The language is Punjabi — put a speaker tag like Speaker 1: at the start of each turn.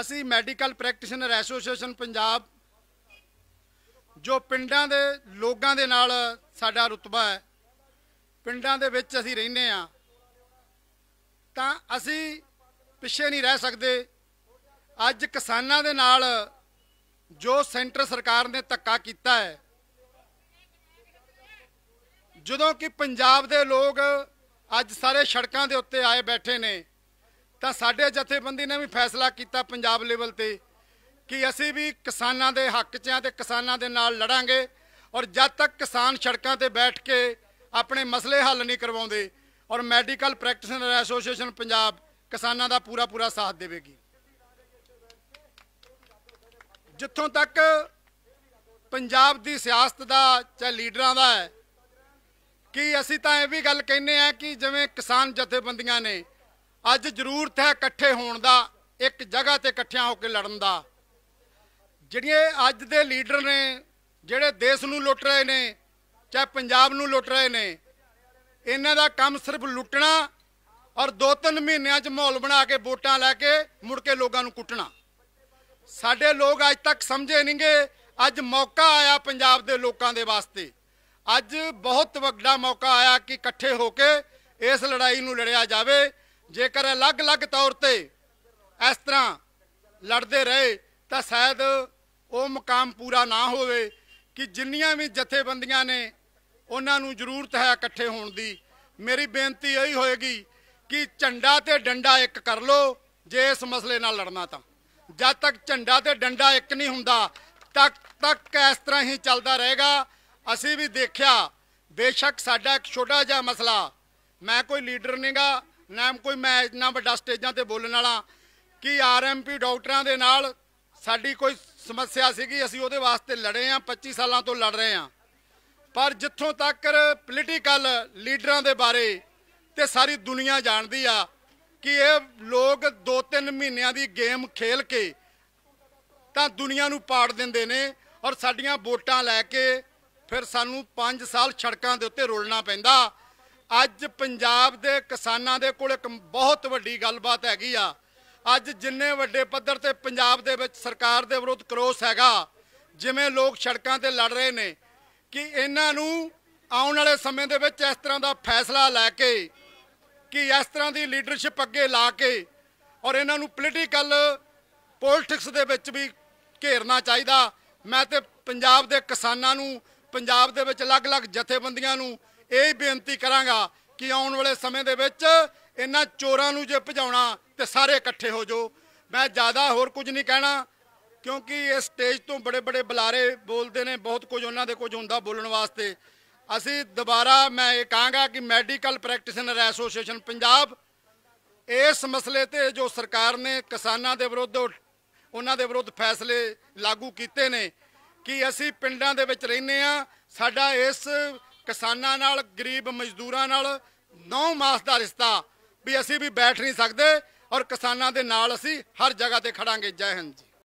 Speaker 1: ਅਸੀਂ ਮੈਡੀਕਲ ਪ੍ਰੈਕਟੀਸ਼ਨਰ ਐਸੋਸੀਏਸ਼ਨ ਪੰਜਾਬ ਜੋ ਪਿੰਡਾਂ ਦੇ ਲੋਕਾਂ ਦੇ ਨਾਲ ਸਾਡਾ ਰੁਤਬਾ ਹੈ ਪਿੰਡਾਂ ਦੇ ਵਿੱਚ ਅਸੀਂ ਰਹਿੰਦੇ ਆ ਤਾਂ ਅਸੀਂ ਪਿੱਛੇ ਨਹੀਂ ਰਹਿ ਸਕਦੇ ਅੱਜ ਕਿਸਾਨਾਂ ਦੇ ਨਾਲ ਜੋ ਸੈਂਟਰ ਸਰਕਾਰ ਨੇ ਧੱਕਾ ਕੀਤਾ ਹੈ ਜਦੋਂ ਕਿ ਪੰਜਾਬ ਦੇ ਲੋਕ ਅੱਜ ਸਾਰੇ ਸੜਕਾਂ ਦੇ ਉੱਤੇ ਆਏ ਬੈਠੇ ਨੇ ਤਾਂ ਸਾਡੇ ਜਥੇਬੰਦੀ ਨੇ ਵੀ ਫੈਸਲਾ ਕੀਤਾ ਪੰਜਾਬ ਲੈਵਲ ਤੇ ਕਿ ਅਸੀਂ ਵੀ ਕਿਸਾਨਾਂ ਦੇ ਹੱਕ 'ਚ ਆ ਤੇ ਕਿਸਾਨਾਂ ਦੇ ਨਾਲ ਲੜਾਂਗੇ ਔਰ ਜਦ ਤੱਕ ਕਿਸਾਨ ਸੜਕਾਂ ਤੇ ਬੈਠ ਕੇ ਆਪਣੇ ਮਸਲੇ ਹੱਲ ਨਹੀਂ ਕਰਵਾਉਂਦੇ ਔਰ ਮੈਡੀਕਲ ਪ੍ਰੈਕਟੀਸ਼ਨਰ ਐਸੋਸੀਏਸ਼ਨ ਪੰਜਾਬ ਕਿਸਾਨਾਂ ਦਾ ਪੂਰਾ ਪੂਰਾ ਸਾਥ ਦੇਵੇਗੀ ਜਿੱਥੋਂ ਤੱਕ ਪੰਜਾਬ ਦੀ ਸਿਆਸਤ ਦਾ ਚਾਹ ਲੀਡਰਾਂ ਦਾ ਹੈ ਕਿ ਅਸੀਂ ਤਾਂ ਇਹ ਵੀ ਗੱਲ ਕਹਿੰਨੇ ਆ ਕਿ ਜਿਵੇਂ ਕਿਸਾਨ ਜਥੇਬੰਦੀਆਂ ਨੇ ਅੱਜ ਜ਼ਰੂਰਤ ਹੈ ਇਕੱਠੇ ਹੋਣ ਦਾ ਇੱਕ ਜਗ੍ਹਾ ਤੇ ਇਕੱਠਿਆਂ ਹੋ ਕੇ ਲੜਨ ਦਾ ਜਿਹੜੀਆਂ ਅੱਜ ਦੇ ਲੀਡਰ ਨੇ ਜਿਹੜੇ ਦੇਸ਼ ਨੂੰ ਲੁੱਟ ਰਹੇ ਨੇ ਚਾਹੇ ਪੰਜਾਬ ਨੂੰ ਲੁੱਟ ਰਹੇ ਨੇ ਇਹਨਾਂ ਦਾ ਕੰਮ ਸਿਰਫ ਲੁੱਟਣਾ ਔਰ ਦੋ ਤਿੰਨ ਮਹੀਨਿਆਂ 'ਚ ਮਾਹੌਲ ਬਣਾ ਕੇ ਵੋਟਾਂ ਲੈ ਕੇ ਮੁੜ ਕੇ ਲੋਕਾਂ ਨੂੰ ਕੁੱਟਣਾ ਸਾਡੇ ਲੋਕ ਅੱਜ ਤੱਕ ਸਮਝੇ ਨਹੀਂਗੇ ਅੱਜ ਮੌਕਾ ਆਇਆ ਪੰਜਾਬ ਦੇ ਲੋਕਾਂ ਦੇ ਵਾਸਤੇ ਅੱਜ ਬਹੁਤ ਵੱਡਾ ਮੌਕਾ ਆਇਆ ਕਿ ਇਕੱਠੇ ਹੋ ਕੇ ਇਸ ਲੜਾਈ ਨੂੰ ਲੜਿਆ ਜਾਵੇ ਜੇਕਰ ਅਲੱਗ-ਅਲੱਗ ਤੌਰ ਤੇ ਇਸ ਤਰ੍ਹਾਂ ਲੜਦੇ ਰਹੇ ਤਾਂ ਸ਼ਾਇਦ ਉਹ ਮਕਾਮ ਪੂਰਾ ਨਾ ਹੋਵੇ ਕਿ ਜਿੰਨੀਆਂ ਵੀ ਜਥੇਬੰਦੀਆਂ ਨੇ ਉਹਨਾਂ ਨੂੰ ਜ਼ਰੂਰਤ ਹੈ ਇਕੱਠੇ ਹੋਣ ਦੀ ਮੇਰੀ ਬੇਨਤੀ ਇਹੀ ਹੋਏਗੀ ਕਿ ਝੰਡਾ ਤੇ ਡੰਡਾ ਇੱਕ ਕਰ ਲੋ ਜੇ ਇਸ ਮਸਲੇ ਨਾਲ ਲੜਨਾ ਤਾਂ ਜਦ ਤੱਕ ਝੰਡਾ ਤੇ ਡੰਡਾ ਇੱਕ ਨਹੀਂ ਹੁੰਦਾ ਤੱਕ ਤੱਕ ਇਸ ਤਰ੍ਹਾਂ ਹੀ ਚੱਲਦਾ ਰਹੇਗਾ ਅਸੀਂ ਵੀ ਦੇਖਿਆ ਬੇਸ਼ੱਕ ਸਾਡਾ ਇੱਕ ਛੋਟਾ ਜਿਹਾ ਮਸਲਾ ਮੈਂ ਕੋਈ ਲੀਡਰ ਨਹੀਂਗਾ ਨਾ ਕੋਈ ਮੈਂ ਇੰਨਾ ਵੱਡਾ ਸਟੇਜਾਂ ਤੇ ਬੋਲਣ ਵਾਲਾ ਕਿ ਆਰਐਮਪੀ ਡਾਕਟਰਾਂ ਦੇ ਨਾਲ ਸਾਡੀ ਕੋਈ ਸਮੱਸਿਆ ਸੀਗੀ ਅਸੀਂ ਉਹਦੇ ਵਾਸਤੇ ਲੜੇ ਆ 25 ਸਾਲਾਂ ਤੋਂ ਲੜ ਰਹੇ ਆ ਪਰ ਜਿੱਥੋਂ ਤੱਕ ਪੋਲੀਟੀਕਲ ਲੀਡਰਾਂ ਦੇ ਬਾਰੇ ਤੇ ਸਾਰੀ ਦੁਨੀਆ ਜਾਣਦੀ ਆ ਕਿ ਇਹ ਲੋਕ 2-3 ਮਹੀਨਿਆਂ ਦੀ ਗੇਮ ਖੇਲ ਕੇ ਤਾਂ ਦੁਨੀਆ ਨੂੰ ਪਾੜ ਦਿੰਦੇ ਨੇ ਔਰ ਸਾਡੀਆਂ ਵੋਟਾਂ ਲੈ ਕੇ ਫਿਰ ਸਾਨੂੰ 5 ਸਾਲ ਛੜਕਾਂ ਦੇ ਉੱਤੇ ਰੋਲਣਾ ਪੈਂਦਾ ਅੱਜ ਪੰਜਾਬ ਦੇ ਕਿਸਾਨਾਂ ਦੇ ਕੋਲ ਇੱਕ ਬਹੁਤ ਵੱਡੀ ਗੱਲਬਾਤ ਹੈਗੀ ਆ ਅੱਜ ਜਿੰਨੇ ਵੱਡੇ ਪੱਧਰ ਤੇ ਪੰਜਾਬ ਦੇ ਵਿੱਚ ਸਰਕਾਰ ਦੇ ਵਿਰੁੱਧ ਕਰੋਸ ਹੈਗਾ ਜਿਵੇਂ ਲੋਕ ਸੜਕਾਂ ਤੇ ਲੜ ਰਹੇ ਨੇ ਕਿ ਇਹਨਾਂ ਨੂੰ ਆਉਣ ਵਾਲੇ ਸਮੇਂ ਦੇ ਵਿੱਚ ਇਸ ਤਰ੍ਹਾਂ ਦਾ ਫੈਸਲਾ ਲੈ ਕੇ ਕਿ ਇਸ ਤਰ੍ਹਾਂ ਦੀ ਲੀਡਰਸ਼ਿਪ ਅੱਗੇ ਲਾ ਕੇ ਔਰ ਇਹਨਾਂ ਨੂੰ ਪੋਲੀਟੀਕਲ ਪੋਲਿਟਿਕਸ ਦੇ ਵਿੱਚ ਵੀ ਘੇਰਨਾ ਚਾਹੀਦਾ ਮੈਂ ਤੇ ਪੰਜਾਬ ਦੇ ਕਿਸਾਨਾਂ ਨੂੰ ਪੰਜਾਬ ਦੇ ਵਿੱਚ ਅਲੱਗ-ਅਲੱਗ ਜਥੇਬੰਦੀਆਂ ਨੂੰ ਇਹ ਬੇਨਤੀ ਕਰਾਂਗਾ ਕਿ ਆਉਣ ਵਾਲੇ ਸਮੇਂ ਦੇ ਵਿੱਚ ਇਹਨਾਂ ਚੋਰਾਂ ਨੂੰ ਜੇ ਭਜਾਉਣਾ ਤੇ ਸਾਰੇ ਇਕੱਠੇ ਹੋ ਜਾਓ ਮੈਂ ਜ਼ਿਆਦਾ ਹੋਰ ਕੁਝ ਨਹੀਂ ਕਹਿਣਾ ਕਿਉਂਕਿ ਇਸ ਸਟੇਜ ਤੋਂ ਬੜੇ ਬੜੇ ਬੁਲਾਰੇ ਬੋਲਦੇ ਨੇ ਬਹੁਤ ਕੁਝ ਉਹਨਾਂ ਦੇ ਕੁਝ ਹੁੰਦਾ ਬੋਲਣ ਵਾਸਤੇ ਅਸੀਂ ਦੁਬਾਰਾ ਮੈਂ ਇਹ ਕਹਾਂਗਾ ਕਿ ਮੈਡੀਕਲ ਪ੍ਰੈਕਟਿਸ਼ਨਰ ਐਸੋਸੀਏਸ਼ਨ ਪੰਜਾਬ ਇਸ ਮਸਲੇ ਤੇ ਜੋ ਸਰਕਾਰ ਨੇ ਕਿਸਾਨਾਂ ਦੇ ਵਿਰੁੱਧ ਉਹਨਾਂ ਦੇ ਵਿਰੁੱਧ ਫੈਸਲੇ ਲਾਗੂ ਕੀਤੇ ਨੇ ਕਿ ਅਸੀਂ ਪਿੰਡਾਂ ਦੇ ਵਿੱਚ ਰਹਿੰਦੇ ਆ ਸਾਡਾ ਇਸ ਕਿਸਾਨਾਂ ਨਾਲ ਗਰੀਬ ਮਜ਼ਦੂਰਾਂ ਨਾਲ ਨੌ ਮਾਸ ਦਾ ਰਿਸ਼ਤਾ ਵੀ ਅਸੀਂ ਵੀ ਬੈਠ ਨਹੀਂ ਸਕਦੇ ਔਰ ਕਿਸਾਨਾਂ ਦੇ ਨਾਲ ਅਸੀਂ ਹਰ ਜਗ੍ਹਾ ਤੇ ਖੜਾਂਗੇ ਜੈ ਹਿੰਦ